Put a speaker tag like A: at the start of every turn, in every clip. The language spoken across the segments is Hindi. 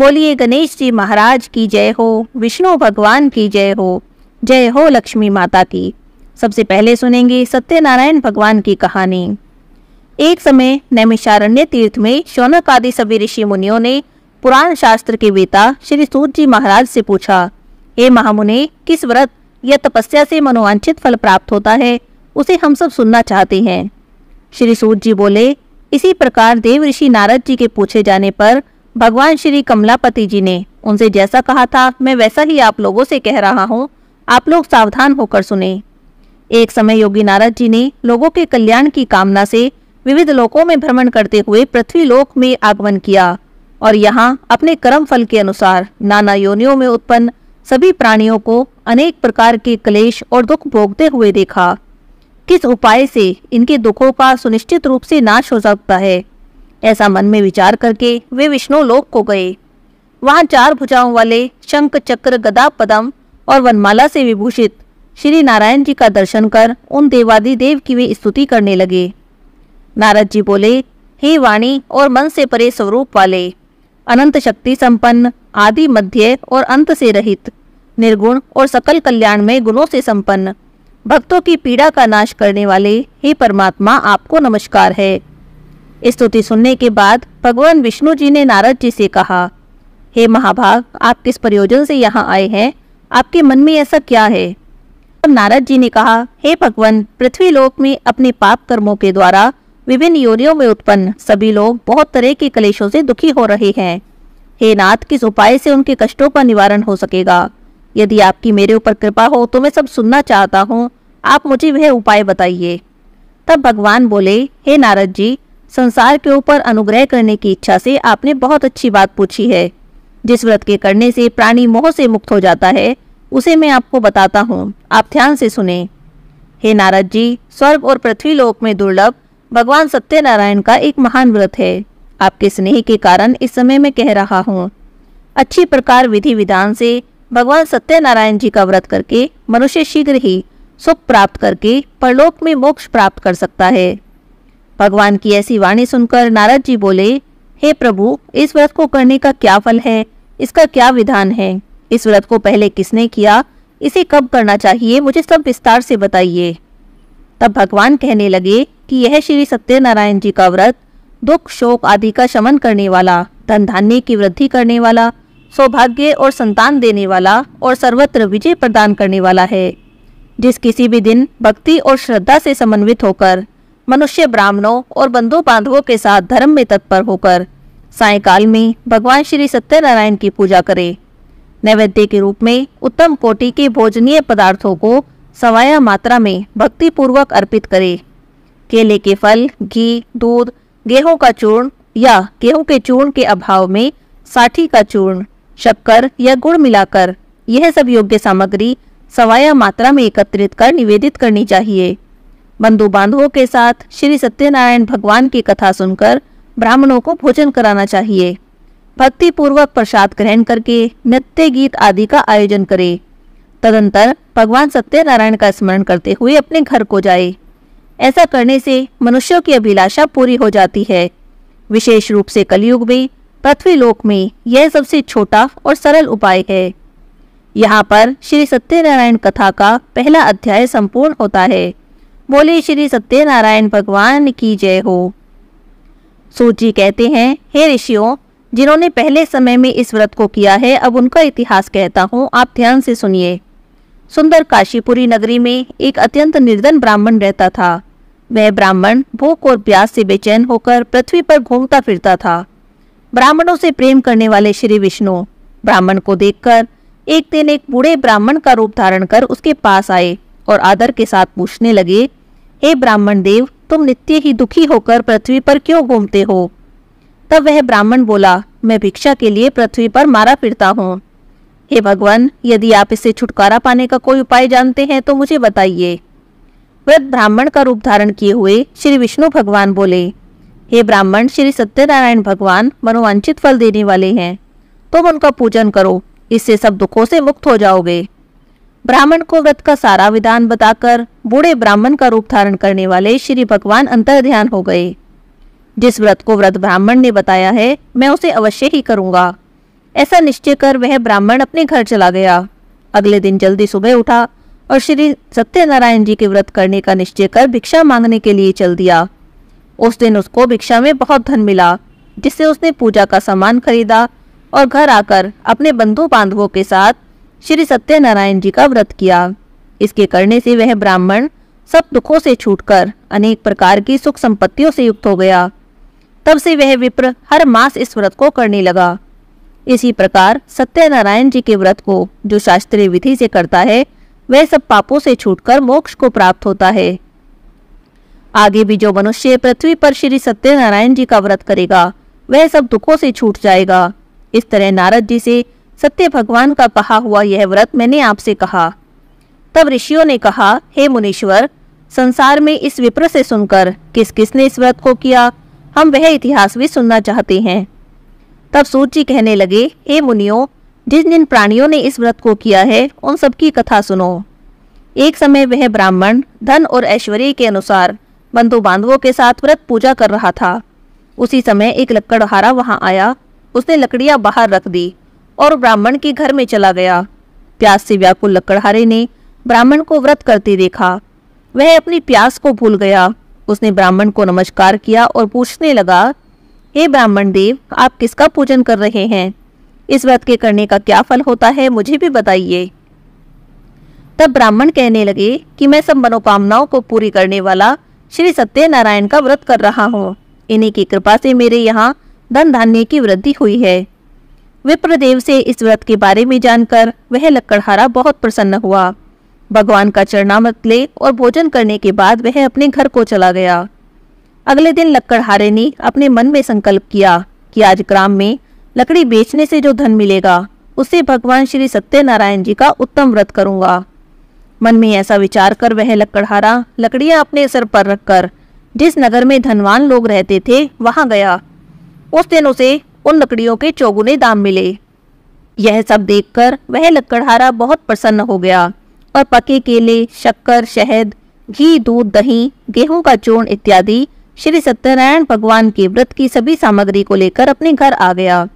A: बोलिए गणेश जी महाराज की जय हो विष्णु भगवान की जय हो जय हो लक्ष्मी माता की सबसे पहले सुनेंगे सत्यनारायण भगवान की कहानी एक समय नैमिषारण्य तीर्थ में शौनक आदि सभी ऋषि मुनियों ने पुराण शास्त्र के वेता श्री सूर्य जी महाराज से पूछा हे महामुनि किस व्रत या तपस्या से मनोवांछित फल प्राप्त होता है उसे हम सब सुनना चाहते हैं श्री सूर्य जी बोले इसी प्रकार देव ऋषि नारद जी के पूछे जाने पर भगवान श्री कमलापति जी ने उनसे जैसा कहा था मैं वैसा ही आप लोगों से कह रहा हूँ आप लोग सावधान होकर सुने एक समय योगी नारद जी ने लोगों के कल्याण की कामना से विविध लोकों में भ्रमण करते हुए पृथ्वी लोक में आगमन किया और यहाँ अपने कर्म फल के अनुसार नाना योनियों में उत्पन्न सभी प्राणियों को अनेक प्रकार के क्लेश और दुख भोगते हुए देखा किस उपाय से इनके दुखों का सुनिश्चित रूप से नाश हो सकता है ऐसा मन में विचार करके वे विष्णु लोक को गए वहां चार भुजाओं वाले शंख चक्र गदा पदम और वनमाला से विभूषित श्री नारायण जी का दर्शन कर उन देवादि देव की वे स्तुति करने लगे नारद जी बोले हे वाणी और मन से परे स्वरूप वाले अनंत शक्ति संपन्न आदि मध्य और अंत से रहित निर्गुण और सकल कल्याण में गुणों से संपन्न भक्तों की पीड़ा का नाश करने वाले हे परमात्मा आपको नमस्कार है स्तुति सुनने के बाद भगवान विष्णु जी ने नारद जी से कहा हे महाभाग आप किस प्रयोजन से यहाँ आए हैं आपके मन में ऐसा क्या है तब नारद जी ने कहा हे भगवान पृथ्वी लोक में अपने पाप कर्मों के द्वारा विभिन्न योनियों में उत्पन्न सभी लोग बहुत तरह के कलेशों से दुखी हो रहे हैं हे नाथ किस उपाय से उनके कष्टों का निवारण हो सकेगा यदि आपकी मेरे ऊपर कृपा हो तो मैं सब सुनना चाहता हूँ आप मुझे वह उपाय बताइए तब भगवान बोले हे नारद जी संसार के ऊपर अनुग्रह करने की इच्छा से आपने बहुत अच्छी बात पूछी है जिस व्रत के करने से प्राणी मोह से मुक्त हो जाता है उसे मैं आपको बताता हूँ आप ध्यान से सुने हे नारद जी स्वर्ग और पृथ्वी लोक में दुर्लभ भगवान सत्यनारायण का एक महान व्रत है आपके स्नेह के कारण इस समय मैं कह रहा हूँ अच्छी प्रकार विधि विधान से भगवान सत्यनारायण जी का व्रत करके मनुष्य शीघ्र ही सुख प्राप्त करके परलोक में मोक्ष प्राप्त कर सकता है भगवान की ऐसी वाणी सुनकर नारद जी बोले हे प्रभु इस व्रत को करने का क्या फल है इसका क्या विधान है इस व्रत को पहले किसने किया इसे कब करना चाहिए मुझे सब विस्तार से बताइए तब भगवान कहने लगे कि यह श्री सत्यनारायण जी का व्रत दुख शोक आदि का शमन करने वाला धन धान्य की वृद्धि करने वाला सौभाग्य और संतान देने वाला और सर्वत्र विजय प्रदान करने वाला है जिस किसी भी दिन भक्ति और श्रद्धा से समन्वित होकर मनुष्य ब्राह्मणों और बंधु बांधवों के साथ धर्म में तत्पर होकर सायकाल में भगवान श्री सत्यनारायण की पूजा करे नैवेद्य के रूप में उत्तम कोटि के भोजनीय पदार्थों को सवाया मात्रा में भक्ति पूर्वक अर्पित करे केले के फल घी दूध गेहूं का चूर्ण या गेहूं के चूर्ण के अभाव में साठी का चूर्ण शक्कर या गुड़ मिलाकर यह सब योग्य सामग्री सवाया मात्रा में एकत्रित कर निवेदित करनी चाहिए बंधु बांधुओं के साथ श्री सत्यनारायण भगवान की कथा सुनकर ब्राह्मणों को भोजन कराना चाहिए भक्ति पूर्वक प्रसाद ग्रहण करके नृत्य गीत आदि का आयोजन करे तदंतर भगवान सत्यनारायण का स्मरण करते हुए अपने घर को जाए ऐसा करने से मनुष्यों की अभिलाषा पूरी हो जाती है विशेष रूप से कलयुग में पृथ्वीलोक में यह सबसे छोटा और सरल उपाय है यहाँ पर श्री सत्यनारायण कथा का पहला अध्याय संपूर्ण होता है बोले श्री सत्यनारायण भगवान की जय हो सूची कहते हैं हे ऋषियों जिन्होंने पहले समय में इस व्रत को किया है अब उनका इतिहास कहता हूँ आप ध्यान से सुनिए सुंदर काशीपुरी नगरी में एक अत्यंत निर्धन ब्राह्मण रहता था वह ब्राह्मण भूख और प्यास से बेचैन होकर पृथ्वी पर घूमता फिरता था ब्राह्मणों से प्रेम करने वाले श्री विष्णु ब्राह्मण को देखकर एक दिन एक बूढ़े ब्राह्मण का रूप धारण कर उसके पास आए और आदर के साथ पूछने लगे हे ब्राह्मण देव तुम नित्य ही दुखी होकर पृथ्वी पर क्यों घूमते हो तब वह ब्राह्मण बोला मैं भिक्षा के लिए पृथ्वी पर मारा फिरता हूँ हे भगवान यदि आप इसे छुटकारा पाने का कोई उपाय जानते हैं तो मुझे बताइए वृद्ध ब्राह्मण का रूप धारण किए हुए श्री विष्णु भगवान बोले हे ब्राह्मण श्री सत्यनारायण भगवान मनोवांचित फल देने वाले हैं तुम उनका पूजन करो इससे सब दुखों से मुक्त हो जाओगे ब्राह्मण को व्रत का सारा विधान बताकर बूढ़े ब्राह्मण का रूप धारण करने वाले श्री भगवान अंतर ध्यान हो गए जिस व्रत को व्रत ब्राह्मण ने बताया है मैं उसे अवश्य ही करूंगा ऐसा निश्चय कर वह ब्राह्मण अपने घर चला गया अगले दिन जल्दी सुबह उठा और श्री सत्यनारायण जी के व्रत करने का निश्चय कर भिक्षा मांगने के लिए चल दिया उस दिन उसको भिक्षा में बहुत धन मिला जिससे उसने पूजा का सामान खरीदा और घर आकर अपने बंधु बांधवों के साथ श्री सत्यनारायण जी का व्रत किया इसके करने से वह ब्राह्मण सब दुखों से छूटकर अनेक प्रकार की सुख संपत्तियों से युक्त हो गया तब से वह विप्र हर मास इस व्रत को करने लगा इसी प्रकार सत्यनारायण जी के व्रत को जो शास्त्रीय विधि से करता है वह सब पापों से छूटकर मोक्ष को प्राप्त होता है आगे भी जो मनुष्य पृथ्वी पर श्री सत्यनारायण जी का व्रत करेगा वह सब दुखों से छूट जाएगा इस तरह नारद जी से सत्य भगवान का कहा हुआ यह व्रत मैंने आपसे कहा तब ऋषियों ने कहा हे मुनीश्वर संसार में इस विप्र से सुनकर किस किसने इस व्रत को किया हम वह इतिहास भी सुनना चाहते हैं तब सूर्य जी कहने लगे हे मुनियो जिन जिन प्राणियों ने इस व्रत को किया है उन सबकी कथा सुनो एक समय वह ब्राह्मण धन और ऐश्वर्य के अनुसार बंधु बांधवों के साथ व्रत पूजा कर रहा था उसी समय एक लकड़हारा वहां आया उसने लकड़ियां बाहर रख दी और ब्राह्मण के घर में चला गया प्यास से व्याकुल लकड़हारे ने ब्राह्मण को व्रत करते देखा वह अपनी प्यास को भूल गया उसने ब्राह्मण को नमस्कार किया और पूछने लगा हे ब्राह्मण देव आप किसका पूजन कर रहे हैं इस व्रत के करने का क्या फल होता है मुझे भी बताइए तब ब्राह्मण कहने लगे कि मैं सब मनोकामनाओं को पूरी करने वाला श्री सत्यनारायण का व्रत कर रहा हूँ इन्हीं की कृपा से मेरे यहाँ धन धान्य की वृद्धि हुई है विप्रदेव से इस व्रत के बारे में जानकर वह लकड़हारा बहुत प्रसन्न हुआ भगवान का चरणामत ले और भोजन करने के बाद वह अपने घर को चला गया अगले दिन लकड़हारे ने अपने मन में संकल्प किया कि आज ग्राम में लकड़ी बेचने से जो धन मिलेगा उससे भगवान श्री सत्यनारायण जी का उत्तम व्रत करूंगा मन में ऐसा विचार कर वह लकड़हारा लकड़ियां अपने सर पर रखकर जिस नगर में धनवान लोग रहते थे वहां गया उस दिन उसे उन लकड़ियों के चौगुने दाम मिले यह सब देखकर वह लकड़हारा बहुत प्रसन्न हो गया और पके केले शक्कर शहद घी दूध दही गेहूं का चूर्ण इत्यादि श्री सत्यनारायण भगवान के व्रत की सभी सामग्री को लेकर अपने घर आ गया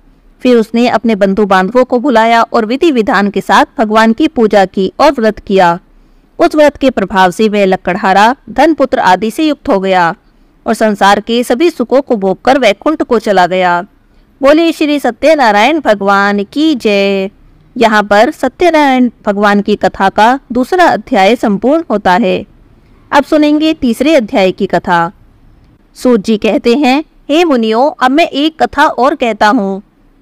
A: फिर उसने अपने बंधु बांधवों को बुलाया और विधि विधान के साथ भगवान की पूजा की और व्रत किया उस व्रत के प्रभाव से वह लकड़हारा धन पुत्र आदि से युक्त हो गया और संसार के सभी सुखों को भोग कर वैकुंठ को चला गया बोले श्री सत्यनारायण भगवान की जय यहाँ पर सत्यनारायण भगवान की कथा का दूसरा अध्याय संपूर्ण होता है अब सुनेंगे तीसरे अध्याय की कथा सूत जी कहते हैं हे मुनियो अब मैं एक कथा और कहता हूँ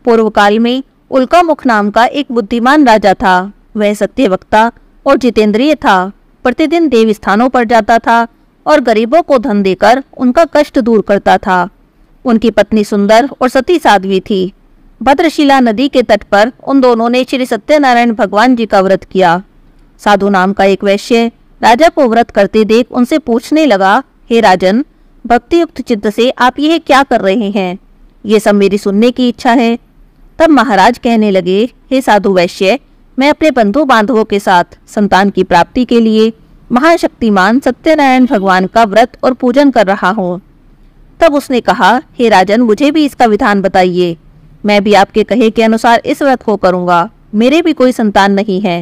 A: पूर्व काल में उल्का मुख नाम का एक बुद्धिमान राजा था वह सत्य वक्ता और जितेंद्रिय था प्रतिदिन देव स्थानों पर जाता था और गरीबों को धन देकर उनका कष्ट दूर करता था उनकी पत्नी सुंदर और सती साध्वी थी भद्रशिला नदी के तट पर उन दोनों ने श्री सत्यनारायण भगवान जी का व्रत किया साधु नाम का एक वैश्य राजा को व्रत करते देख उनसे पूछने लगा हे राजन युक्त चित्त से आप यह क्या कर रहे हैं ये सब मेरी सुनने की इच्छा है तब महाराज कहने लगे हे साधु वैश्य मैं अपने बंधु बांधवों के साथ संतान की प्राप्ति के लिए महाशक्तिमान सत्यनारायण भगवान का व्रत और पूजन कर रहा हूँ तब उसने कहा हे राजन मुझे भी इसका विधान बताइए मैं भी आपके कहे के अनुसार इस व्रत को करूंगा मेरे भी कोई संतान नहीं है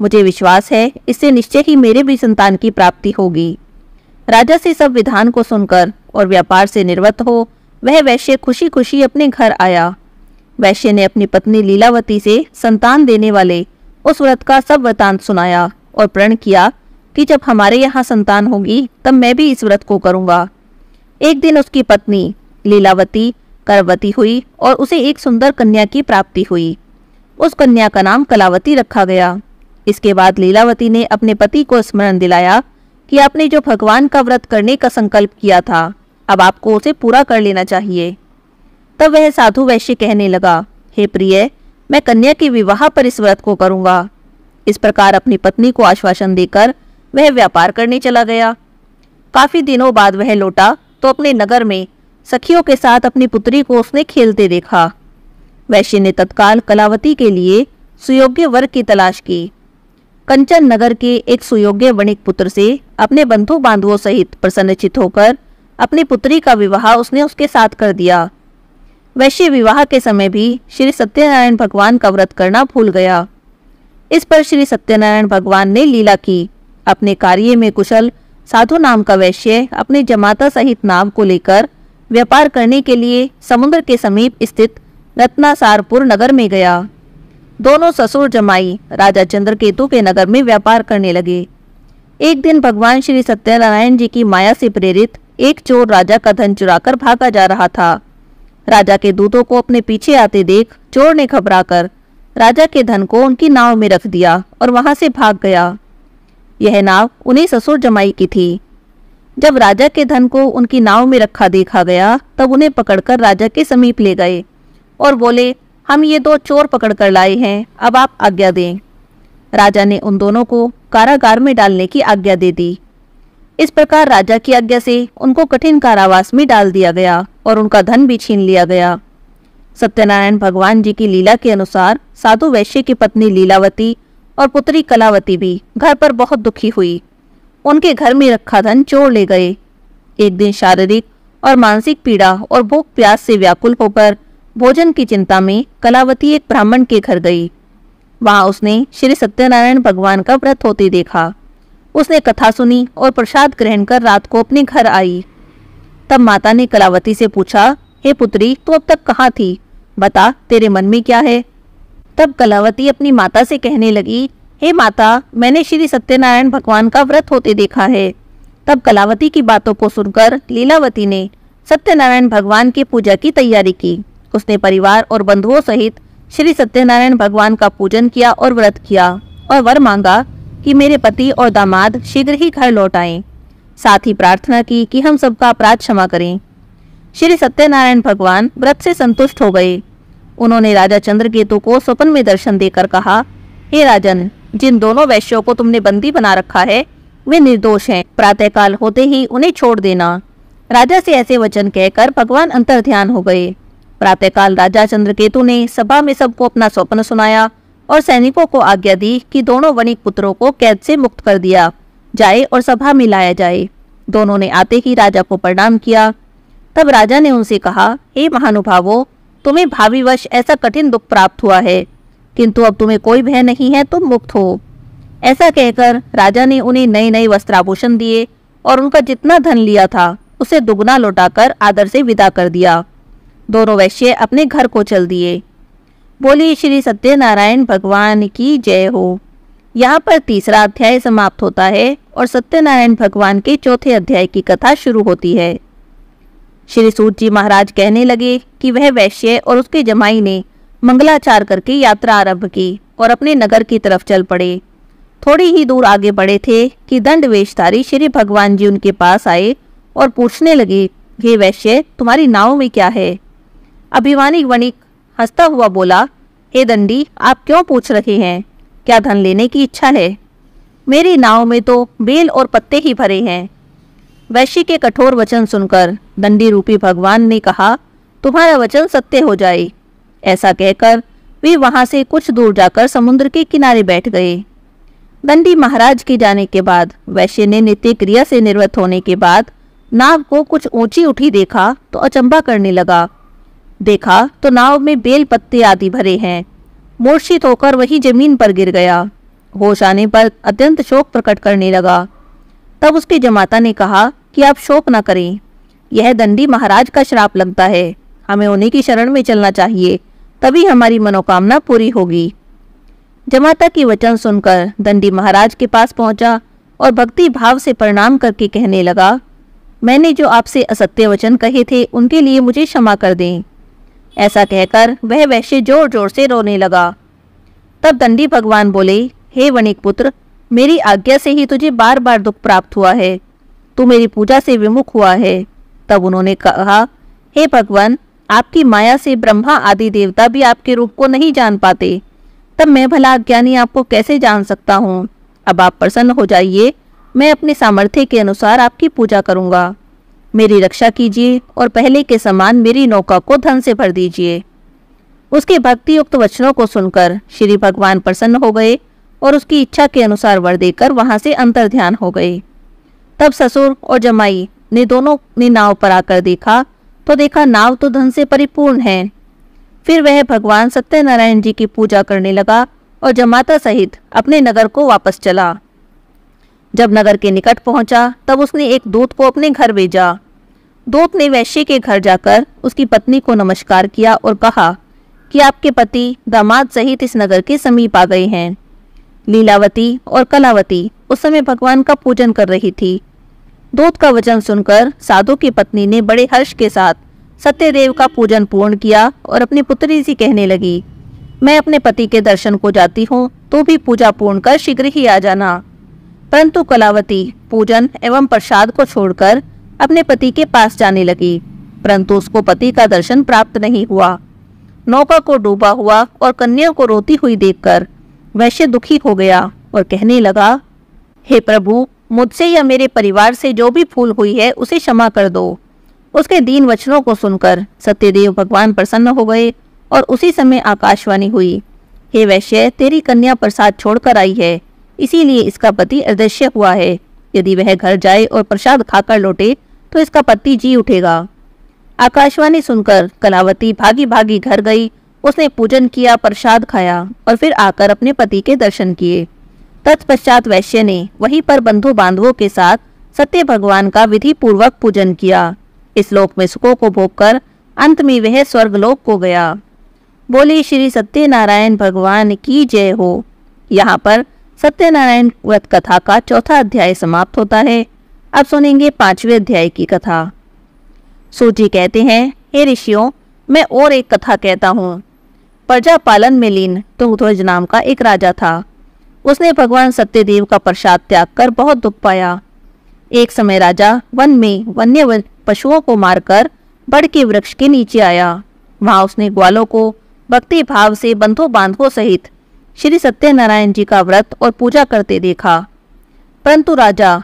A: मुझे विश्वास है इससे निश्चय ही मेरे भी संतान की प्राप्ति होगी राजा से सब विधान को सुनकर और व्यापार से निर्वत हो वह वैश्य खुशी खुशी अपने घर आया वैश्य ने अपनी पत्नी लीलावती से संतान देने वाले उस व्रत का सब वृतांत सुनाया और प्रण किया कि जब हमारे यहाँ संतान होगी तब मैं भी इस व्रत को करूंगा एक दिन उसकी पत्नी लीलावती करवती हुई और उसे एक सुंदर कन्या की प्राप्ति हुई उस कन्या का नाम कलावती रखा गया इसके बाद लीलावती ने अपने पति को स्मरण दिलाया कि आपने जो भगवान का व्रत करने का संकल्प किया था अब आपको उसे पूरा कर लेना चाहिए तब वह साधु वैश्य कहने लगा हे प्रिय मैं कन्या के विवाह पर इस व्रत को करूंगा इस प्रकार अपनी पत्नी को आश्वासन देकर वह व्यापार करने चला गया काफी दिनों बाद वह लौटा तो अपने नगर में सखियों के साथ अपनी पुत्री को उसने खेलते देखा वैश्य ने तत्काल कलावती के लिए सुयोग्य वर की तलाश की कंचन नगर के एक सुयोग्य वणिक पुत्र से अपने बंधु बांधवों सहित प्रसन्नचित होकर अपनी पुत्री का विवाह उसने उसके साथ कर दिया वैश्य विवाह के समय भी श्री सत्यनारायण भगवान का व्रत करना भूल गया इस पर श्री सत्यनारायण भगवान ने लीला की अपने कार्य में कुशल साधु नाम का वैश्य अपने जमाता सहित नाव को लेकर व्यापार करने के लिए समुद्र के समीप स्थित रत्नासारपुर नगर में गया दोनों ससुर जमाई राजा चंद्रकेतु के नगर में व्यापार करने लगे एक दिन भगवान श्री सत्यनारायण जी की माया से प्रेरित एक चोर राजा का धन चुराकर भागा जा रहा था राजा के दूतों को अपने पीछे आते देख चोर ने घबराकर राजा के धन को उनकी नाव में रख दिया और वहां से भाग गया यह नाव उन्हें ससुर जमाई की थी जब राजा के धन को उनकी नाव में रखा देखा गया तब उन्हें पकड़कर राजा के समीप ले गए और बोले हम ये दो चोर पकड़कर लाए हैं अब आप आज्ञा दें राजा ने उन दोनों को कारागार में डालने की आज्ञा दे दी इस प्रकार राजा की आज्ञा से उनको कठिन कारावास में डाल दिया गया और उनका धन भी छीन लिया गया सत्यनारायण भगवान जी की लीला के अनुसार साधु वैश्य की पत्नी लीलावती और पुत्री कलावती भी घर पर बहुत दुखी हुई उनके घर में रखा धन चोर ले गए एक दिन शारीरिक और मानसिक पीड़ा और भूख प्यास से व्याकुल होकर भोजन की चिंता में कलावती एक ब्राह्मण के घर गई वहां उसने श्री सत्यनारायण भगवान का व्रत होते देखा उसने कथा सुनी और प्रसाद ग्रहण कर रात को अपने घर आई तब माता ने कलावती से पूछा हे पुत्री तू अब तक कहाँ थी बता तेरे मन में क्या है तब कलावती अपनी माता से कहने लगी हे माता मैंने श्री सत्यनारायण भगवान का व्रत होते देखा है तब कलावती की बातों को सुनकर लीलावती ने सत्यनारायण भगवान की पूजा की तैयारी की उसने परिवार और बंधुओं सहित श्री सत्यनारायण भगवान का पूजन किया और व्रत किया और वर मांगा कि मेरे पति और दामाद शीघ्र ही घर लौट आए साथ ही प्रार्थना की कि हम सबका अपराध क्षमा करें श्री सत्यनारायण भगवान व्रत से संतुष्ट हो गए उन्होंने राजा चंद्रकेतु को स्वप्न में दर्शन देकर कहा हे राजन जिन दोनों वैश्यों को तुमने बंदी बना रखा है वे निर्दोष हैं प्रातःकाल होते ही उन्हें छोड़ देना राजा से ऐसे वचन कहकर भगवान अंतर ध्यान हो गए प्रातःकाल राजा चंद्रकेतु ने सभा में सबको अपना स्वप्न सुनाया और सैनिकों को आज्ञा दी कि दोनों वणिक पुत्रों को कैद से मुक्त कर दिया जाए और सभा में लाया जाए दोनों ने आते ही राजा को प्रणाम किया तब राजा ने उनसे कहा हे महानुभावो तुम्हें भावीवश ऐसा कठिन दुख प्राप्त हुआ है किंतु अब तुम्हें कोई भय नहीं है तुम मुक्त हो ऐसा कहकर राजा ने उन्हें नए नए वस्त्राभूषण दिए और उनका जितना धन लिया था उसे दुगना लौटाकर आदर से विदा कर दिया दोनों वैश्य अपने घर को चल दिए बोली श्री सत्यनारायण भगवान की जय हो यहाँ पर तीसरा अध्याय समाप्त होता है और सत्यनारायण भगवान के चौथे अध्याय की कथा शुरू होती है श्री सूत जी महाराज कहने लगे कि वह वैश्य और उसके जमाई ने मंगलाचार करके यात्रा आरंभ की और अपने नगर की तरफ चल पड़े थोड़ी ही दूर आगे बढ़े थे कि दंड वेशधारी श्री भगवान जी उनके पास आए और पूछने लगे हे वैश्य तुम्हारी नाव में क्या है अभिमानी वणिक हंसता हुआ बोला हे दंडी आप क्यों पूछ रहे हैं क्या धन लेने की इच्छा है मेरी नाव में तो बेल और पत्ते ही भरे हैं वैश्य के कठोर वचन सुनकर दंडी रूपी भगवान ने कहा तुम्हारा वचन सत्य हो जाए ऐसा कहकर वे वहां से कुछ दूर जाकर समुद्र के किनारे बैठ गए दंडी महाराज के जाने के बाद वैश्य ने नित्य क्रिया से निर्वृत होने के बाद नाव को कुछ ऊंची उठी देखा तो अचंबा करने लगा देखा तो नाव में बेल पत्ते आदि भरे हैं मूर्छित होकर वही जमीन पर गिर गया होश आने पर अत्यंत शोक प्रकट करने लगा तब उसके जमाता ने कहा कि आप शोक न करें यह दंडी महाराज का श्राप लगता है हमें उन्हीं की शरण में चलना चाहिए तभी हमारी मनोकामना पूरी होगी जमाता की वचन सुनकर दंडी महाराज के पास पहुंचा और भक्ति भाव से प्रणाम करके कहने लगा मैंने जो आपसे असत्य वचन कहे थे उनके लिए मुझे क्षमा कर दें ऐसा कहकर वह वैश्य जोर जोर से रोने लगा तब दंडी भगवान बोले हे वणिक पुत्र मेरी आज्ञा से ही तुझे बार बार दुख प्राप्त हुआ है तू मेरी पूजा से विमुख हुआ है तब उन्होंने कहा हे hey भगवान आपकी माया से ब्रह्मा आदि देवता भी आपके रूप को नहीं जान पाते तब मैं भला अज्ञानी आपको कैसे जान सकता हूँ अब आप प्रसन्न हो जाइए मैं अपने सामर्थ्य के अनुसार आपकी पूजा करूंगा मेरी रक्षा कीजिए और पहले के समान मेरी नौका को धन से भर दीजिए उसके भक्ति युक्त वचनों को सुनकर श्री भगवान प्रसन्न हो गए और उसकी इच्छा के अनुसार वर देकर वहां से अंतर ध्यान हो गए तब ससुर और जमाई ने दोनों ने नाव पर आकर देखा तो देखा नाव तो धन से परिपूर्ण है फिर वह भगवान सत्यनारायण जी की पूजा करने लगा और जमाता सहित अपने नगर को वापस चला जब नगर के निकट पहुंचा तब उसने एक दूत को अपने घर भेजा दूत ने वैश्य के घर जाकर उसकी पत्नी को नमस्कार किया और कहा कि आपके पति दामाद सहित इस नगर के समीप आ गए हैं लीलावती और कलावती उस समय भगवान का पूजन कर रही थी दूत का वचन सुनकर साधु की पत्नी ने बड़े हर्ष के साथ सत्यदेव का पूजन पूर्ण किया और अपनी पुत्री से कहने लगी मैं अपने पति के दर्शन को जाती हूँ तो भी पूजा पूर्ण कर शीघ्र ही आ जाना परंतु कलावती पूजन एवं प्रसाद को छोड़कर अपने पति के पास जाने लगी परंतु उसको पति का दर्शन प्राप्त नहीं हुआ नौका को डूबा हुआ और कन्या को रोती हुई देखकर वैश्य दुखी हो गया और कहने लगा हे प्रभु मुझसे या मेरे परिवार से जो भी फूल हुई है उसे क्षमा कर दो उसके दीन वचनों को सुनकर सत्यदेव भगवान प्रसन्न हो गए और उसी समय आकाशवाणी हुई हे वैश्य तेरी कन्या प्रसाद छोड़कर आई है इसीलिए इसका पति अदृश्य हुआ है यदि वह घर जाए और प्रसाद खाकर लौटे तो इसका पति जी उठेगा आकाशवाणी सुनकर कलावती भागी भागी घर गई उसने पूजन किया प्रसाद खाया और फिर आकर अपने पति के दर्शन किए तत्पश्चात वैश्य ने वहीं पर बंधु बांधवों के साथ सत्य भगवान का विधि पूर्वक पूजन किया इस लोक में सुखों को भोग कर अंत में वह स्वर्गलोक को गया बोली श्री सत्यनारायण भगवान की जय हो यहाँ पर सत्यनारायण व्रत कथा का चौथा अध्याय समाप्त होता है अब सुनेंगे पांचवें अध्याय की कथा सूची कहते हैं हे ऋषियों मैं और एक कथा कहता हूँ प्रजा पालन में लीन तो ध्वज नाम का एक राजा था उसने भगवान सत्यदेव का प्रसाद त्याग कर बहुत दुख पाया एक समय राजा वन में वन्य पशुओं को मारकर बड़ के वृक्ष के नीचे आया वहां उसने ग्वालों को भक्ति भाव से बंधो बांधवों सहित श्री सत्यनारायण जी का व्रत और पूजा करते देखा परंतु राजा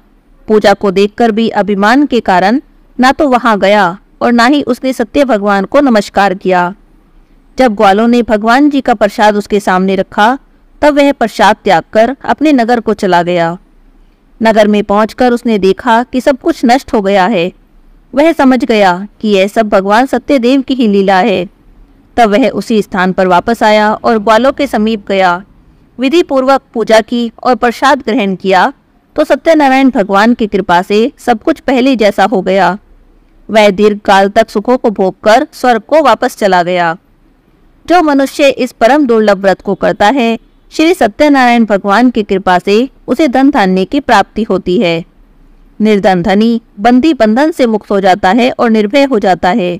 A: पूजा को देखकर भी अभिमान के कारण ना तो वहां गया और ना ही उसने सत्य भगवान को नमस्कार किया जब ग्वालों ने भगवान जी का प्रसाद उसके सामने रखा तब वह प्रसाद त्याग कर अपने नगर को चला गया नगर में पहुंचकर उसने देखा कि सब कुछ नष्ट हो गया है वह समझ गया कि यह सब भगवान सत्यदेव की ही लीला है तब वह उसी स्थान पर वापस आया और ग्वालों के समीप गया विधि पूर्वक पूजा की और प्रसाद ग्रहण किया तो सत्यनारायण भगवान की कृपा से सब कुछ पहले जैसा हो गया वह दीर्घ काल तक सुखों को भोग कर स्वर्ग को वापस चला गया जो मनुष्य इस परम दुर्लभ व्रत को करता है श्री सत्यनारायण भगवान की कृपा से उसे धन धान्य की प्राप्ति होती है निर्धन धनी बंदी बंधन से मुक्त हो जाता है और निर्भय हो जाता है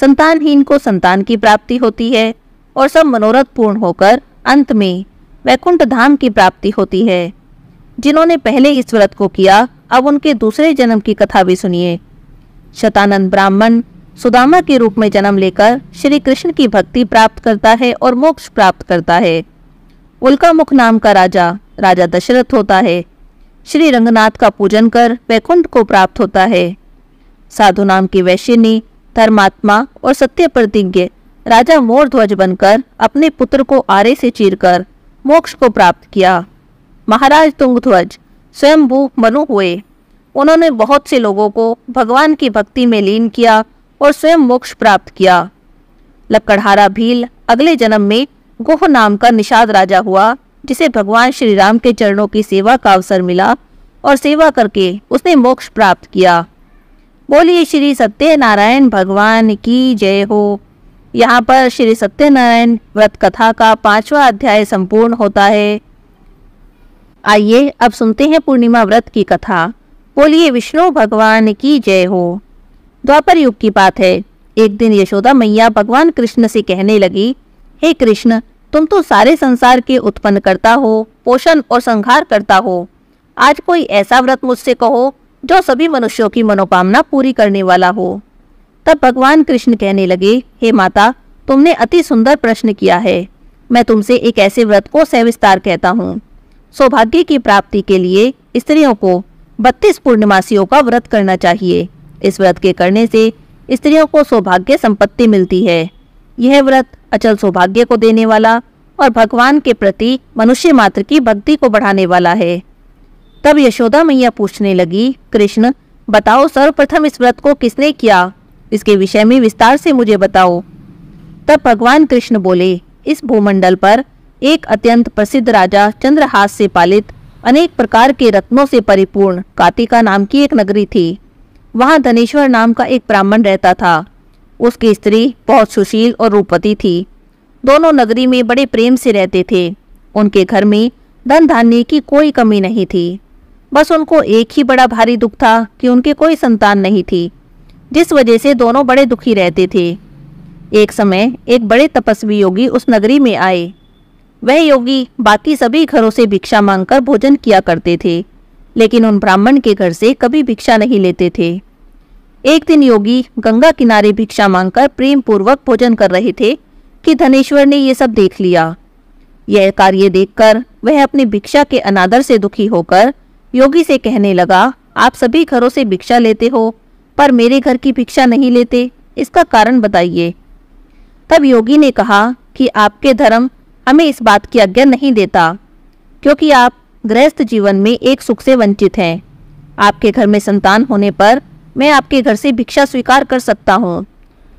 A: संतानहीन को संतान की प्राप्ति होती है और सब मनोरथ पूर्ण होकर अंत में वैकुंठ धाम की प्राप्ति होती है जिन्होंने पहले इस व्रत को किया अब उनके दूसरे जन्म की कथा भी सुनिए शतानंद ब्राह्मण सुदामा के रूप में जन्म लेकर श्री कृष्ण की भक्ति प्राप्त करता है और मोक्ष प्राप्त करता है उल्कामुख नाम का राजा राजा दशरथ होता है श्री रंगनाथ का पूजन कर वैकुंठ को प्राप्त होता है साधु नाम की वैश्यनी धर्मात्मा और सत्य प्रतिज्ञ राजा मोर ध्वज बनकर अपने पुत्र को आरे से चीरकर मोक्ष को प्राप्त किया महाराज तुंग तुंगध्वज स्वयंभू मनु हुए उन्होंने बहुत से लोगों को भगवान की भक्ति में लीन किया और स्वयं मोक्ष प्राप्त किया लकड़हारा भील अगले जन्म में गोह नाम का निषाद राजा हुआ जिसे भगवान श्री राम के चरणों की सेवा का अवसर मिला और सेवा करके उसने मोक्ष प्राप्त किया बोलिए श्री सत्यनारायण भगवान की जय हो यहाँ पर श्री सत्यनारायण व्रत कथा का पांचवा अध्याय संपूर्ण होता है आइए अब सुनते हैं पूर्णिमा व्रत की कथा बोलिए विष्णु भगवान की जय हो द्वापर युग की बात है एक दिन यशोदा मैया भगवान कृष्ण से कहने लगी हे कृष्ण तुम तो सारे संसार के उत्पन्न करता हो पोषण और संहार करता हो आज कोई ऐसा व्रत मुझसे कहो जो सभी मनुष्यों की मनोकामना पूरी करने वाला हो तब भगवान कृष्ण कहने लगे हे माता तुमने अति सुंदर प्रश्न किया है मैं तुमसे एक ऐसे व्रत को सविस्तार कहता हूँ सौभाग्य की प्राप्ति के लिए स्त्रियों को बत्तीस पूर्णिमासियों का व्रत करना चाहिए इस व्रत के करने से स्त्रियों को सौभाग्य संपत्ति मिलती है यह व्रत अचल सौभाग्य को देने वाला और भगवान के प्रति मनुष्य मात्र की भक्ति को बढ़ाने वाला है तब यशोदा मैया पूछने लगी कृष्ण बताओ सर्वप्रथम इस व्रत को किसने किया इसके विषय में विस्तार से मुझे बताओ तब भगवान कृष्ण बोले इस भूमंडल पर एक अत्यंत प्रसिद्ध राजा चंद्रहास से पालित अनेक प्रकार के रत्नों से परिपूर्ण कातिका नाम की एक नगरी थी वहाँ धनेश्वर नाम का एक ब्राह्मण रहता था उसकी स्त्री बहुत सुशील और रूपवती थी दोनों नगरी में बड़े प्रेम से रहते थे उनके घर में धन धान्य की कोई कमी नहीं थी बस उनको एक ही बड़ा भारी दुख था कि उनके कोई संतान नहीं थी जिस वजह से दोनों बड़े दुखी रहते थे एक समय एक बड़े तपस्वी योगी उस नगरी में आए वह योगी बाकी सभी घरों से भिक्षा मांगकर भोजन किया करते थे लेकिन उन ब्राह्मण के घर से कभी भिक्षा नहीं लेते थे एक दिन योगी गंगा किनारे भिक्षा मांगकर प्रेम पूर्वक भोजन कर रहे थे कि धनेश्वर ने यह सब देख लिया यह कार्य देखकर वह अपनी भिक्षा के अनादर से दुखी होकर योगी से कहने लगा आप सभी घरों से भिक्षा लेते हो पर मेरे घर की भिक्षा नहीं लेते इसका कारण बताइए तब योगी ने कहा कि आपके धर्म हमें इस बात की आज्ञा नहीं देता क्योंकि आप गृहस्थ जीवन में एक सुख से वंचित हैं आपके घर में संतान होने पर मैं आपके घर से भिक्षा स्वीकार कर सकता हूँ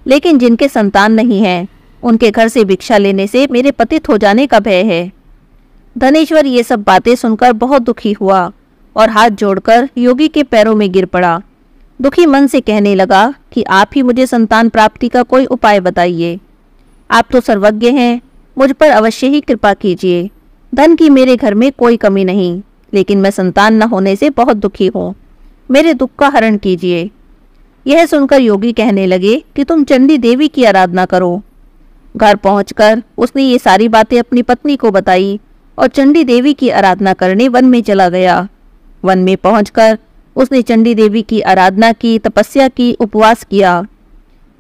A: लेकिन जिनके संतान नहीं है उनके घर से भिक्षा लेने से मेरे पतित हो जाने का भय है धनेश्वर ये सब बातें सुनकर बहुत दुखी हुआ और हाथ जोड़कर योगी के पैरों में गिर पड़ा दुखी मन से कहने लगा कि आप ही मुझे संतान प्राप्ति का कोई उपाय बताइए आप तो सर्वज्ञ हैं मुझ पर अवश्य ही कृपा कीजिए धन की मेरे घर में कोई कमी नहीं लेकिन मैं संतान न होने से बहुत दुखी हूँ मेरे दुख का हरण कीजिए यह सुनकर योगी कहने लगे कि तुम चंडी देवी की आराधना करो घर पहुंचकर उसने ये सारी बातें अपनी पत्नी को बताई और चंडी देवी की आराधना करने वन में चला गया वन में पहुंचकर उसने चंडी देवी की आराधना की तपस्या की उपवास किया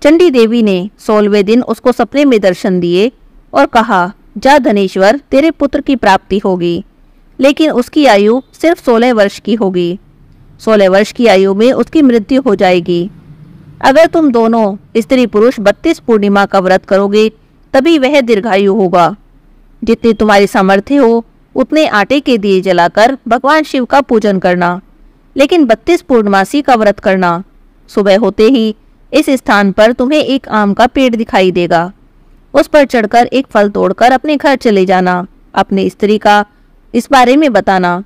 A: चंडी देवी ने सोलवे दिन उसको सपने में दर्शन दिए और कहा जा धनेश्वर तेरे पुत्र की प्राप्ति होगी लेकिन उसकी आयु सिर्फ सोलह वर्ष की होगी सोलह वर्ष की आयु में उसकी मृत्यु हो जाएगी अगर तुम दोनों स्त्री पुरुष बत्तीस पूर्णिमा का व्रत करोगे तभी वह दीर्घायु होगा जितनी तुम्हारी सामर्थ्य हो उतने आटे के दिए जलाकर भगवान शिव का पूजन करना लेकिन बत्तीस पूर्णमासी का व्रत करना सुबह होते ही इस स्थान पर तुम्हें एक आम का पेड़ दिखाई देगा उस पर चढ़कर एक फल तोड़कर अपने घर चले जाना अपनी स्त्री का इस बारे में बताना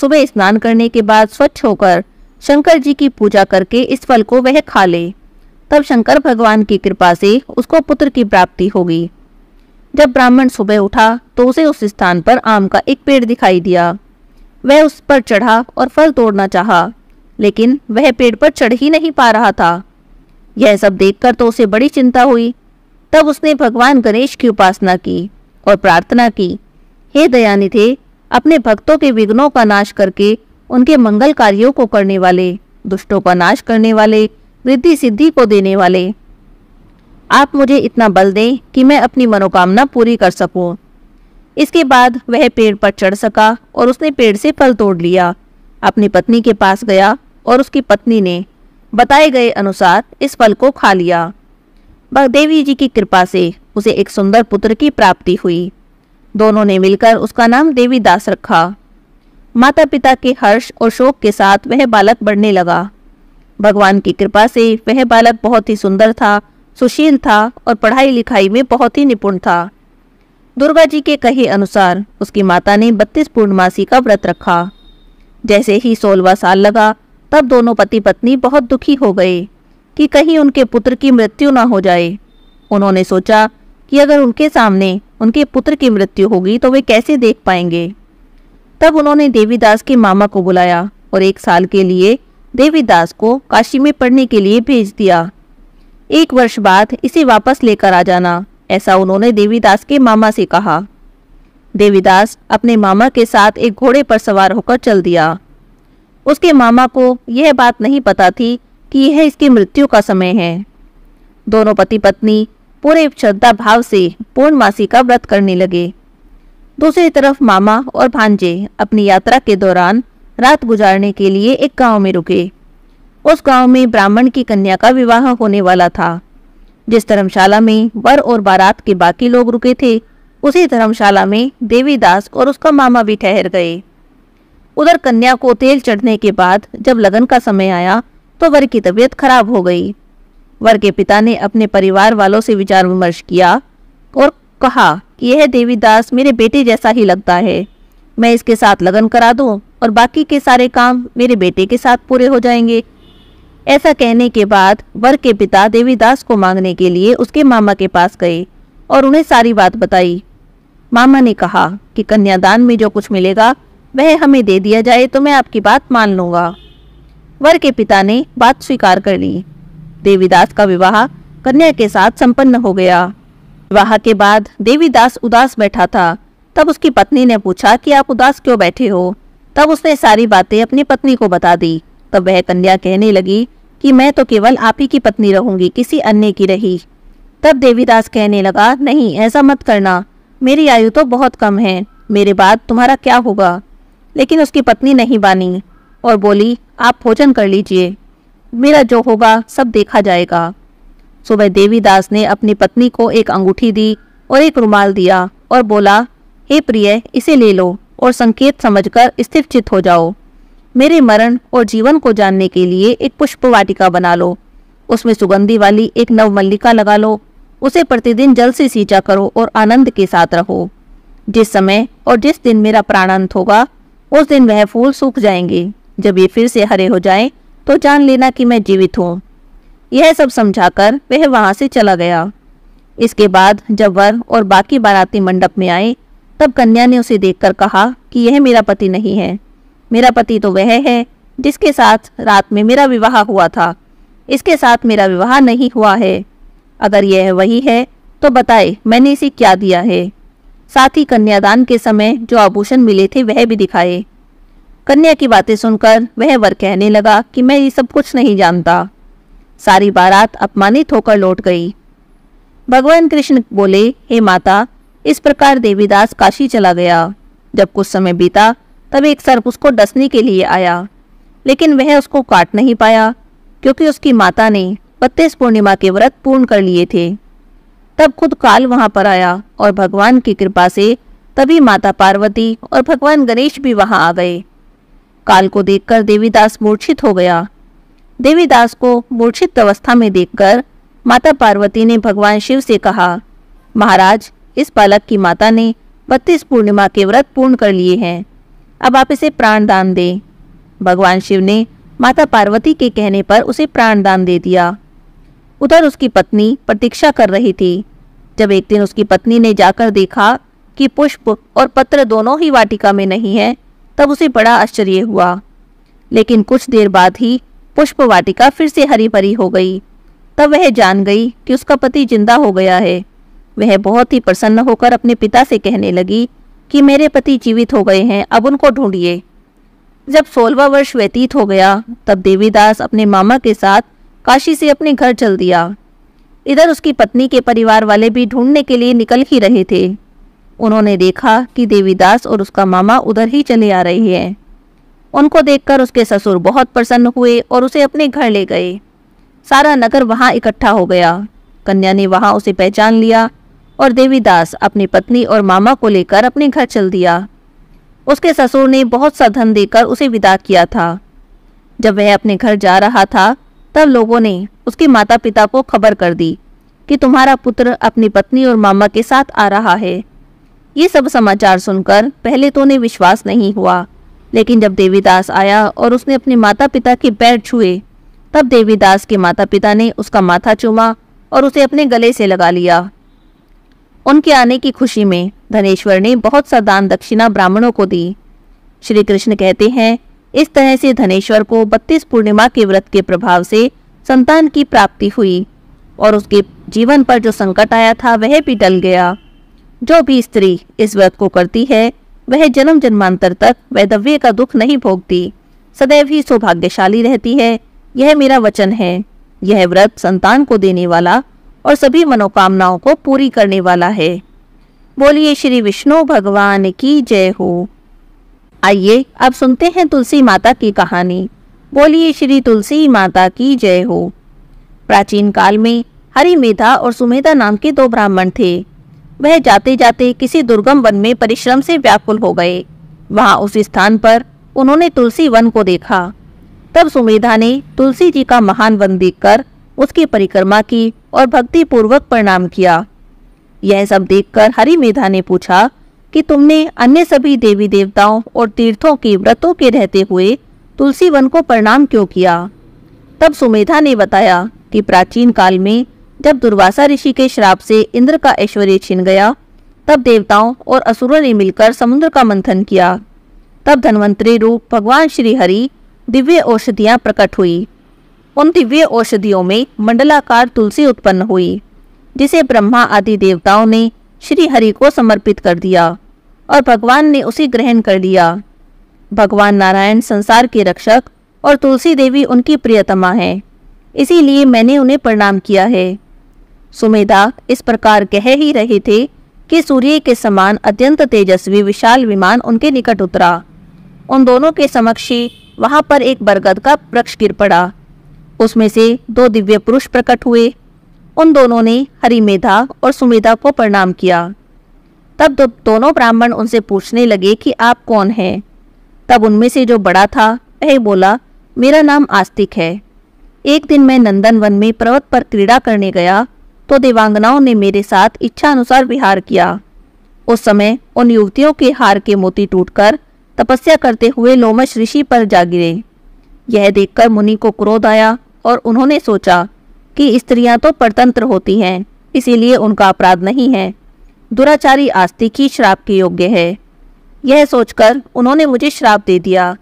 A: सुबह स्नान करने के बाद स्वच्छ होकर शंकर जी की पूजा करके इस फल को वह खा ले तब शंकर भगवान की कृपा से उसको पुत्र की प्राप्ति होगी जब ब्राह्मण सुबह उठा तो उसे उस स्थान पर आम का एक पेड़ दिखाई दिया वह उस पर चढ़ा और फल तोड़ना चाहा, लेकिन वह पेड़ पर चढ़ ही नहीं पा रहा था यह सब देखकर तो उसे बड़ी चिंता हुई तब उसने भगवान गणेश की उपासना की और प्रार्थना की हे दयानिधे अपने भक्तों के विघ्नों का नाश करके उनके मंगल कार्यों को करने वाले दुष्टों का नाश करने वाले वृद्धि सिद्धि को देने वाले आप मुझे इतना बल दें कि मैं अपनी मनोकामना पूरी कर सकूं। इसके बाद वह पेड़ पर चढ़ सका और उसने पेड़ से फल तोड़ लिया अपनी पत्नी के पास गया और उसकी पत्नी ने बताए गए अनुसार इस फल को खा लिया देवी जी की कृपा से उसे एक सुंदर पुत्र की प्राप्ति हुई दोनों ने मिलकर उसका नाम देवीदास रखा माता पिता के हर्ष और शोक के साथ वह बालक बढ़ने लगा भगवान की कृपा से वह बालक बहुत ही सुंदर था सुशील था और पढ़ाई लिखाई में बहुत ही निपुण था दुर्गा जी के कहे अनुसार उसकी माता ने बत्तीस पूर्णमासी का व्रत रखा जैसे ही सोलवा साल लगा तब दोनों पति पत्नी बहुत दुखी हो गए कि कहीं उनके पुत्र की मृत्यु न हो जाए उन्होंने सोचा कि अगर उनके सामने उनके पुत्र की मृत्यु होगी तो वे कैसे देख पाएंगे तब उन्होंने देवीदास के मामा को बुलाया और एक साल के लिए देवीदास को काशी में पढ़ने के लिए भेज दिया एक वर्ष बाद इसे वापस लेकर आ जाना ऐसा उन्होंने देवीदास के मामा से कहा देवीदास अपने मामा के साथ एक घोड़े पर सवार होकर चल दिया उसके मामा को यह बात नहीं पता थी कि यह इसकी मृत्यु का समय है दोनों पति पत्नी पूरे श्रद्धा भाव से पूर्णमासी का व्रत करने लगे दूसरी तरफ मामा और भांजे अपनी यात्रा के दौरान रात गुजारने के लिए एक गांव में रुके उस गांव में ब्राह्मण की कन्या का विवाह होने वाला था जिस धर्मशाला में वर और बारात के बाकी लोग रुके थे उसी धर्मशाला में देवीदास और उसका मामा भी ठहर गए उधर कन्या को तेल चढ़ने के बाद जब लगन का समय आया तो वर की तबीयत खराब हो गई वर के पिता ने अपने परिवार वालों से विचार विमर्श किया और कहा कि यह देवीदास मेरे बेटे जैसा ही लगता है मैं इसके साथ लगन करा दूं और बाकी के सारे काम मेरे बेटे के साथ पूरे हो जाएंगे ऐसा कहने के बाद वर के पिता देवीदास को मांगने के लिए उसके मामा के पास गए और उन्हें सारी बात बताई मामा ने कहा कि कन्यादान में जो कुछ मिलेगा वह हमें दे दिया जाए तो मैं आपकी बात मान लूंगा वर के पिता ने बात स्वीकार कर ली देवीदास का विवाह कन्या के साथ संपन्न हो गया विवाह के बाद देवीदास उदास बैठा था तब उसकी पत्नी ने पूछा कि आप उदास क्यों बैठे हो तब उसने सारी बातें अपनी पत्नी को बता दी तब वह कन्या कहने लगी कि मैं तो केवल आप ही की पत्नी रहूंगी किसी अन्य की रही तब देवीदास कहने लगा नहीं ऐसा मत करना मेरी आयु तो बहुत कम है मेरे बाद तुम्हारा क्या होगा लेकिन उसकी पत्नी नहीं बानी और बोली आप भोजन कर लीजिए मेरा जो होगा सब देखा जाएगा सुबह देवीदास ने अपनी पत्नी को एक अंगूठी दी और एक रुमाल दिया और बोला हे प्रिय इसे ले लो और संकेत समझकर स्थिरचित हो जाओ मेरे मरण और जीवन को जानने के लिए एक पुष्प वाटिका बना लो उसमें सुगंधी वाली एक नवमल्लिका लगा लो उसे प्रतिदिन जल से सींचा करो और आनंद के साथ रहो जिस समय और जिस दिन मेरा प्राणांत होगा उस दिन वह फूल सूख जाएंगे जब ये फिर से हरे हो जाएं तो जान लेना कि मैं जीवित हूँ यह सब समझाकर वह वहाँ से चला गया इसके बाद जब वर और बाकी बाराती मंडप में आए तब कन्या ने उसे देखकर कहा कि यह मेरा पति नहीं है मेरा पति तो वह है जिसके साथ रात में मेरा विवाह हुआ था इसके साथ मेरा विवाह नहीं हुआ है अगर यह वही है तो बताए मैंने इसे क्या दिया है साथ ही कन्यादान के समय जो आभूषण मिले थे वह भी दिखाए कन्या की बातें सुनकर वह वर कहने लगा कि मैं ये सब कुछ नहीं जानता सारी बारात अपमानित होकर लौट गई भगवान कृष्ण बोले हे माता इस प्रकार देवीदास काशी चला गया जब कुछ समय बीता तब एक सर्प उसको डसने के लिए आया लेकिन वह उसको काट नहीं पाया क्योंकि उसकी माता ने बत्तीस पूर्णिमा के व्रत पूर्ण कर लिए थे तब खुद काल वहां पर आया और भगवान की कृपा से तभी माता पार्वती और भगवान गणेश भी वहां आ गए काल को देखकर देवीदास मूर्छित हो गया देवीदास को मूर्छित अवस्था में देखकर माता पार्वती ने भगवान शिव से कहा महाराज इस बालक की माता ने बत्तीस पूर्णिमा के व्रत पूर्ण कर लिए हैं अब आप इसे प्राण दान दें भगवान शिव ने माता पार्वती के कहने पर उसे प्राण दान दे दिया उधर उसकी पत्नी प्रतीक्षा कर रही थी जब एक दिन उसकी पत्नी ने जाकर देखा कि पुष्प और पत्र दोनों ही वाटिका में नहीं है तब उसे बड़ा आश्चर्य हुआ लेकिन कुछ देर बाद ही पुष्प वाटिका फिर से हरी भरी हो गई तब वह जान गई कि उसका पति जिंदा हो गया है वह बहुत ही प्रसन्न होकर अपने पिता से कहने लगी कि मेरे पति जीवित हो गए हैं अब उनको ढूंढिए जब सोलवा वर्ष व्यतीत हो गया तब देवीदास अपने मामा के साथ काशी से अपने घर चल दिया इधर उसकी पत्नी के परिवार वाले भी ढूंढने के लिए निकल ही रहे थे उन्होंने देखा कि देवीदास और उसका मामा उधर ही चले आ रहे हैं उनको देखकर उसके ससुर बहुत प्रसन्न हुए और उसे अपने घर ले गए सारा नगर वहां इकट्ठा हो गया कन्या ने वहां उसे पहचान लिया और देवीदास अपनी पत्नी और मामा को लेकर अपने घर चल दिया उसके ससुर ने बहुत सा धन देकर उसे विदा किया था जब वह अपने घर जा रहा था तब लोगों ने उसके माता पिता को खबर कर दी कि तुम्हारा पुत्र अपनी पत्नी और मामा के साथ आ रहा है ये सब समाचार सुनकर पहले तो उन्हें विश्वास नहीं हुआ लेकिन जब देवीदास आया और उसने अपने माता पिता के पैर छुए तब देवीदास के माता पिता ने उसका माथा चूमा और उसे अपने गले से लगा लिया उनके आने की खुशी में धनेश्वर ने बहुत सा दान दक्षिणा ब्राह्मणों को दी श्री कृष्ण कहते हैं इस तरह से धनेश्वर को बत्तीस पूर्णिमा के व्रत के प्रभाव से संतान की प्राप्ति हुई और उसके जीवन पर जो संकट आया था वह भी टल गया जो भी स्त्री इस व्रत को करती है वह जन्म जन्मांतर तक वैधव्य का दुख नहीं भोगती सदैव ही सौभाग्यशाली रहती है यह मेरा वचन है यह व्रत संतान को देने वाला और सभी मनोकामनाओं को पूरी करने वाला है बोलिए श्री विष्णु भगवान की जय हो आइए अब सुनते हैं तुलसी माता की कहानी बोलिए श्री तुलसी माता की जय हो प्राचीन काल में हरि मेधा और सुमेधा नाम के दो ब्राह्मण थे वह जाते जाते किसी दुर्गम वन में परिश्रम से व्याकुल हो गए वहां उस स्थान पर उन्होंने तुलसी वन को देखा तब सुमेधा ने तुलसी जी का महान वन देखकर उसकी परिक्रमा की और भक्ति पूर्वक प्रणाम किया यह सब देखकर हरि मेधा ने पूछा कि तुमने अन्य सभी देवी देवताओं और तीर्थों के व्रतों के रहते हुए तुलसी वन को प्रणाम क्यों किया तब सुमेधा ने बताया कि प्राचीन काल में जब दुर्वासा ऋषि के श्राप से इंद्र का ऐश्वर्य छिन गया तब देवताओं और असुरों ने मिलकर समुद्र का मंथन किया तब धनवंतरी रूप भगवान श्री हरि दिव्य औषधियां प्रकट हुई उन दिव्य औषधियों में मंडलाकार तुलसी उत्पन्न हुई जिसे ब्रह्मा आदि देवताओं ने श्री हरि को समर्पित कर दिया और भगवान ने उसे ग्रहण कर लिया भगवान नारायण संसार के रक्षक और तुलसी देवी उनकी प्रियतमा है इसीलिए मैंने उन्हें प्रणाम किया है सुमेधा इस प्रकार कह ही रहे थे कि सूर्य के समान अत्यंत तेजस्वी विशाल विमान उनके निकट उतरा उन दोनों के समक्ष ही वहां पर एक बरगद का वृक्ष गिर पड़ा उसमें से दो दिव्य पुरुष प्रकट हुए उन दोनों ने हरिमेधा और सुमेधा को प्रणाम किया तब दो, दोनों ब्राह्मण उनसे पूछने लगे कि आप कौन हैं तब उनमें से जो बड़ा था वह बोला मेरा नाम आस्तिक है एक दिन मैं नंदनवन में पर्वत पर क्रीड़ा करने गया तो देवांगनाओं ने मेरे साथ इच्छा अनुसार विहार किया उस समय उन युवतियों के हार के मोती टूटकर तपस्या करते हुए लोमश ऋषि पर जा गिरे यह देखकर मुनि को क्रोध आया और उन्होंने सोचा कि स्त्रियां तो परतंत्र होती हैं इसीलिए उनका अपराध नहीं है दुराचारी आस्तिक ही श्राप के योग्य है यह सोचकर उन्होंने मुझे श्राप दे दिया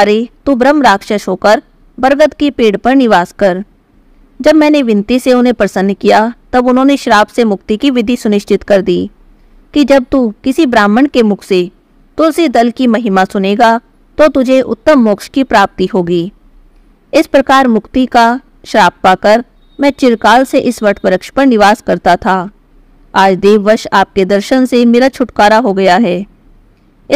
A: अरे तू ब्रह्म राक्षस होकर बरगद के पेड़ पर निवास कर जब मैंने विनती से उन्हें प्रसन्न किया तब उन्होंने श्राप से मुक्ति की विधि सुनिश्चित कर दी कि जब तू किसी ब्राह्मण के मुख से तुलसी दल की महिमा सुनेगा तो तुझे उत्तम मोक्ष की प्राप्ति होगी इस प्रकार मुक्ति का श्राप पाकर मैं चिरकाल से इस वट वृक्ष पर निवास करता था आज देववश आपके दर्शन से मेरा छुटकारा हो गया है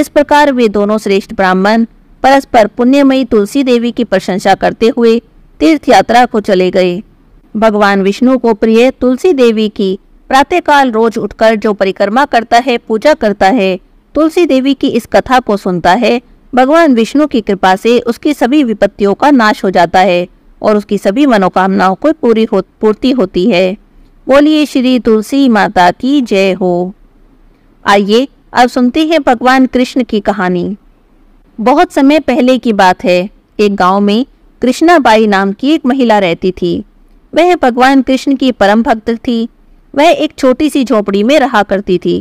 A: इस प्रकार वे दोनों श्रेष्ठ ब्राह्मण परस्पर पुण्यमयी तुलसी देवी की प्रशंसा करते हुए तीर्थ यात्रा को चले गए भगवान विष्णु को प्रिय तुलसी देवी की प्रातःकाल रोज उठकर जो परिक्रमा करता है पूजा करता है तुलसी देवी की इस कथा को सुनता है भगवान विष्णु की कृपा से उसकी सभी विपत्तियों का नाश हो जाता है और उसकी सभी मनोकामनाओं को पूरी हो पूर्ति होती है बोलिए श्री तुलसी माता की जय हो आइए अब सुनते हैं भगवान कृष्ण की कहानी बहुत समय पहले की बात है एक गांव में कृष्णाबाई नाम की एक महिला रहती थी वह भगवान कृष्ण की परम भक्त थी वह एक छोटी सी झोपड़ी में रहा करती थी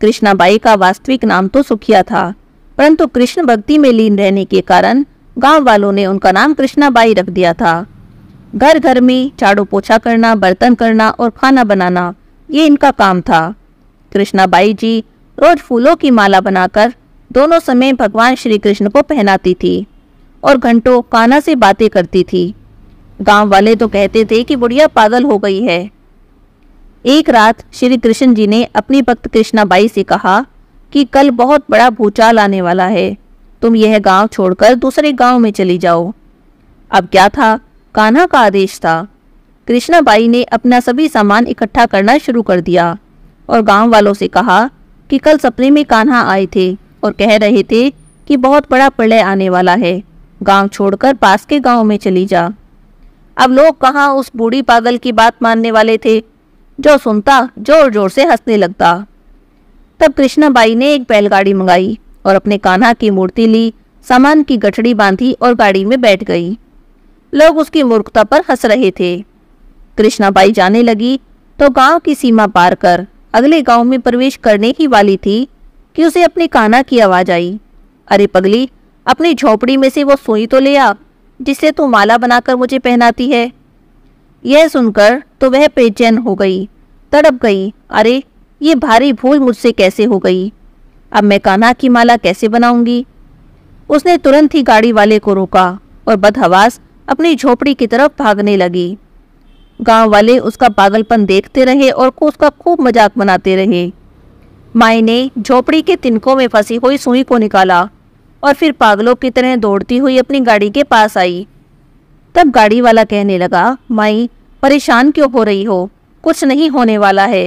A: कृष्णाबाई का वास्तविक नाम तो सुखिया था परंतु कृष्ण भक्ति में लीन रहने के कारण गांव वालों ने उनका नाम कृष्णाबाई रख दिया था घर घर में झाड़ू पोछा करना बर्तन करना और खाना बनाना ये इनका काम था कृष्णाबाई जी रोज फूलों की माला बनाकर दोनों समय भगवान श्री कृष्ण को पहनाती थी और घंटों काना से बातें करती थी गांव वाले तो कहते थे कि बुढ़िया पागल हो गई है एक रात श्री कृष्ण जी ने अपनी भक्त कृष्णाबाई से कहा कि कल बहुत बड़ा भूचाल आने वाला है तुम यह गांव छोड़कर दूसरे गांव में चली जाओ अब क्या था कान्हा का आदेश था कृष्णाबाई ने अपना सभी सामान इकट्ठा करना शुरू कर दिया और गांव वालों से कहा कि कल सपने में कान्हा आए थे और कह रहे थे कि बहुत बड़ा प्रलय आने वाला है गांव छोड़कर पास के गांव में चली जा अब लोग कहाँ उस बूढ़ी पागल की बात मानने वाले थे जो सुनता जोर जोर से हंसने लगता तब कृष्णाबाई ने एक बैलगाड़ी मंगाई और अपने कान्हा की मूर्ति ली सामान की गठड़ी बांधी और गाड़ी में बैठ गई लोग उसकी मूर्खता पर हंस रहे थे कृष्णाबाई जाने लगी तो गांव की सीमा पार कर अगले गांव में प्रवेश करने ही वाली थी कि उसे अपने कान्हा की आवाज आई अरे पगली अपनी झोपड़ी में से वो सुई तो ले आ जिसे तू माला बनाकर मुझे पहनाती है यह सुनकर तो वह बेचैन हो गई तड़प गई अरे ये भारी भूल मुझसे कैसे हो गई अब मैं कान्हा की माला कैसे बनाऊंगी उसने तुरंत ही गाड़ी वाले को रोका और बदहवास अपनी झोपड़ी की तरफ भागने लगी गांव वाले उसका पागलपन देखते रहे और को उसका खूब मजाक बनाते रहे माई ने झोपड़ी के तिनकों में फंसी हुई सुई को निकाला और फिर पागलों की तरह दौड़ती हुई अपनी गाड़ी के पास आई तब गाड़ी वाला कहने लगा माई परेशान क्यों हो रही हो कुछ नहीं होने वाला है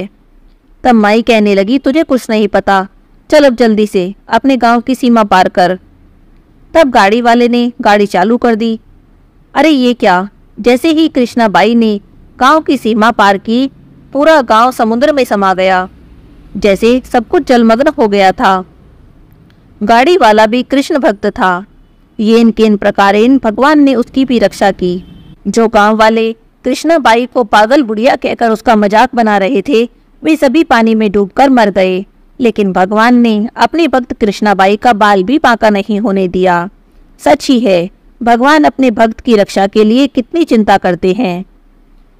A: तब माई कहने लगी तुझे कुछ नहीं पता चल अब जल्दी से अपने गांव की सीमा पार कर तब गाड़ी वाले ने गाड़ी चालू कर दी अरे ये क्या जैसे ही कृष्णा बाई ने गांव की सीमा पार की पूरा गांव समुद्र में समा गया जैसे सब कुछ जलमग्न हो गया था गाड़ी वाला भी कृष्ण भक्त था येन प्रकार इन भगवान ने उसकी भी रक्षा की जो गांव वाले कृष्णाबाई को पागल बुढ़िया कहकर उसका मजाक बना रहे थे वे सभी पानी में डूबकर मर गए लेकिन भगवान ने अपने भक्त कृष्णाबाई का बाल भी पाका नहीं होने दिया सच ही है भगवान अपने भक्त की रक्षा के लिए कितनी चिंता करते हैं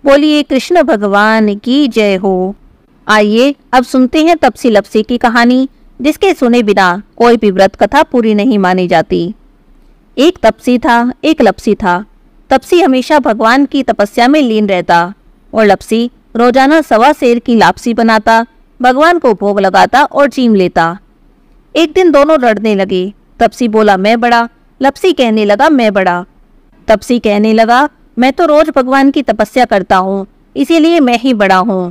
A: बोलिए कृष्ण भगवान की जय हो आइए अब सुनते हैं तपसी लपसी की कहानी जिसके सुने बिना कोई भी व्रत कथा पूरी नहीं मानी जाती एक तपसी था एक लपसी था तपसी हमेशा भगवान की तपस्या में लीन रहता और लपसी रोजाना सवा शेर की लापसी बनाता भगवान को भोग लगाता और चीम लेता एक दिन दोनों लड़ने लगे तपसी बोला मैं बड़ा लपसी कहने लगा मैं बड़ा तपसी कहने लगा मैं तो रोज भगवान की तपस्या करता हूँ इसीलिए मैं ही बड़ा हूँ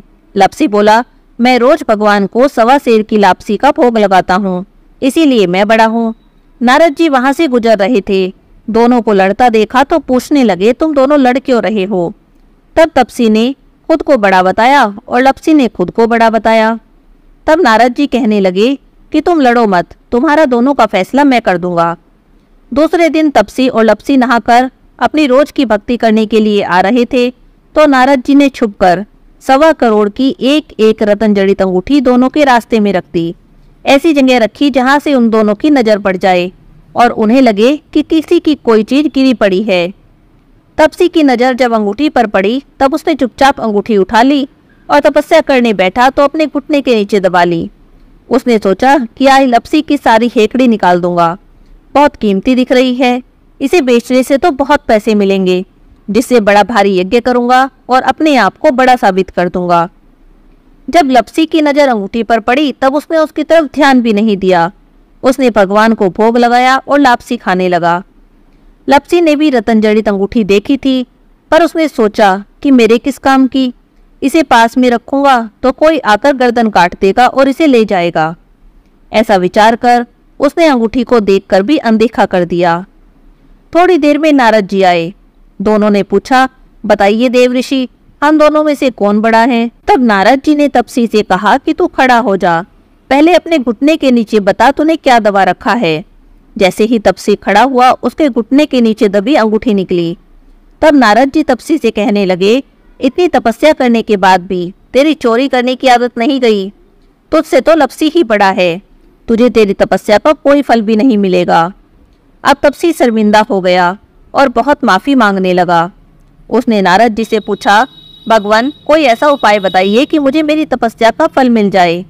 A: लपसी बोला मैं रोज भगवान को सवा शेर की लापसी का भोग लगाता हूँ इसीलिए मैं बड़ा हूँ नारद जी वहां से गुजर रहे थे दोनों को लड़ता देखा तो पूछने लगे तुम दोनों लड़ क्यों रहे हो तब तपसी ने खुद को बड़ा बताया और लपसी ने खुद को बड़ा बताया तब नारद जी कहने लगे कि तुम लड़ो मत तुम्हारा दोनों का फैसला मैं कर दूंगा दूसरे दिन तपसी और लपसी नहाकर अपनी रोज की भक्ति करने के लिए आ रहे थे तो नारद जी ने छुप कर सवा करोड़ की एक एक रतन जड़ित अंगूठी दोनों के रास्ते में रख दी ऐसी जगह रखी जहां से उन दोनों की नजर पड़ जाए और उन्हें लगे कि किसी की कोई चीज गिरी पड़ी है तपसी की नजर जब अंगूठी पर पड़ी तब उसने चुपचाप अंगूठी उठा ली और तपस्या करने बैठा तो अपने घुटने के नीचे दबा ली उसने सोचा कि आज लपसी की सारी हेकड़ी निकाल दूंगा बहुत कीमती दिख रही है इसे बेचने से तो बहुत पैसे मिलेंगे जिससे बड़ा भारी यज्ञ करूंगा और अपने आप को बड़ा साबित कर दूंगा जब लपसी की नज़र अंगूठी पर पड़ी तब उसने उसकी तरफ ध्यान भी नहीं दिया उसने भगवान को भोग लगाया और लापसी खाने लगा लपसी ने भी रतन जड़ित अंगूठी देखी थी पर उसने सोचा कि मेरे किस काम की इसे पास में रखूंगा तो कोई आकर गर्दन काट देगा और इसे ले जाएगा ऐसा विचार कर उसने अंगूठी को देखकर भी अनदेखा कर दिया थोड़ी देर में नारद जी आए दोनों ने पूछा बताइए देव ऋषि हम दोनों में से कौन बड़ा है तब नारद जी ने तपसी से कहा कि तू खड़ा हो जा पहले अपने घुटने के नीचे बता तूने क्या दवा रखा है जैसे ही तपसी खड़ा हुआ उसके घुटने के नीचे दबी अंगूठी निकली तब नारद जी तपसी से कहने लगे इतनी तपस्या करने के बाद भी तेरी चोरी करने की आदत नहीं गई तुझसे तो लपसी ही बड़ा है तुझे तेरी तपस्या का कोई फल भी नहीं मिलेगा अब तपसी शर्मिंदा हो गया और बहुत माफ़ी मांगने लगा उसने नारद जी से पूछा भगवान कोई ऐसा उपाय बताइए कि मुझे मेरी तपस्या का फल मिल जाए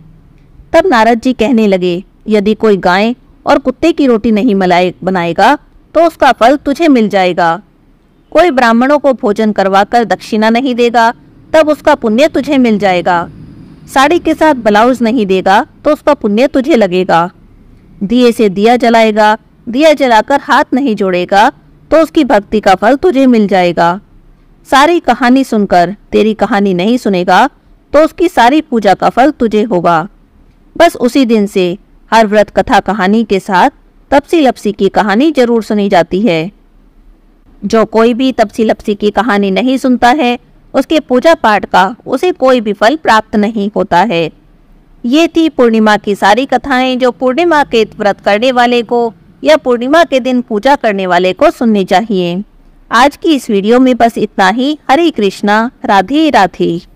A: तब नारद जी कहने लगे यदि कोई गाय और कुत्ते की रोटी नहीं मलाए बनाएगा तो उसका फल तुझे मिल जाएगा कोई ब्राह्मणों को भोजन करवाकर दक्षिणा नहीं देगा तब उसका पुण्य तुझे मिल जाएगा साड़ी के साथ ब्लाउज नहीं देगा तो उसका पुण्य तुझे लगेगा दिए से दिया जलाएगा दिया जलाकर हाथ नहीं जोड़ेगा तो उसकी भक्ति का फल तुझे मिल जाएगा सारी कहानी सुनकर तेरी कहानी नहीं सुनेगा तो उसकी सारी पूजा का फल तुझे होगा बस उसी दिन से हर व्रत कथा कहानी के साथ तपसी लपसी की कहानी जरूर सुनी जाती है जो कोई भी तपसी लपसी की कहानी नहीं सुनता है उसके पूजा पाठ का उसे कोई भी फल प्राप्त नहीं होता है ये थी पूर्णिमा की सारी कथाएं जो पूर्णिमा के व्रत करने वाले को या पूर्णिमा के दिन पूजा करने वाले को सुननी चाहिए आज की इस वीडियो में बस इतना ही हरे कृष्णा राधे राधे